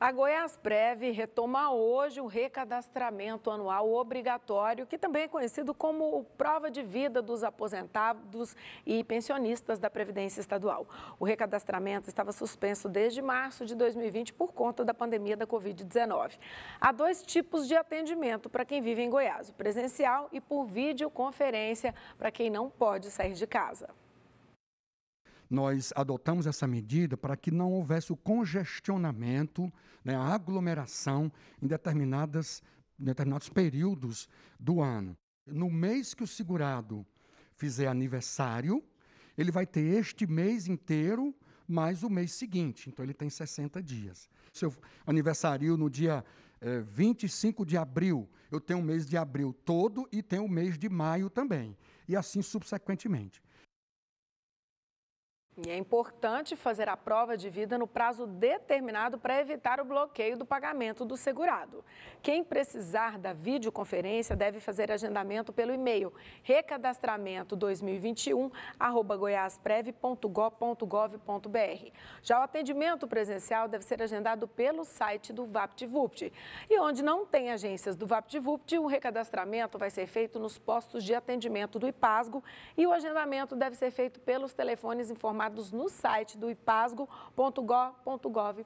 A Goiás Preve retoma hoje o recadastramento anual obrigatório, que também é conhecido como prova de vida dos aposentados e pensionistas da Previdência Estadual. O recadastramento estava suspenso desde março de 2020 por conta da pandemia da Covid-19. Há dois tipos de atendimento para quem vive em Goiás: o presencial e por videoconferência para quem não pode sair de casa nós adotamos essa medida para que não houvesse o congestionamento, né, a aglomeração em determinadas, determinados períodos do ano. No mês que o segurado fizer aniversário, ele vai ter este mês inteiro mais o mês seguinte, então ele tem 60 dias. Se eu aniversario no dia é, eh, 25 de abril, eu tenho o mês de abril todo e tenho o mês de maio também, e assim subsequentemente. E é importante fazer a prova de vida no prazo determinado para evitar o bloqueio do pagamento do segurado. Quem precisar da videoconferência deve fazer agendamento pelo e-mail recadastramento2021@goiasprev.gov.br. Já o atendimento presencial deve ser agendado pelo site do VaptVupt. E onde não tem agências do VaptVupt, o recadastramento vai ser feito nos postos de atendimento do IPASGO e o agendamento deve ser feito pelos telefones informados informados no site do ipasgo.gov.br.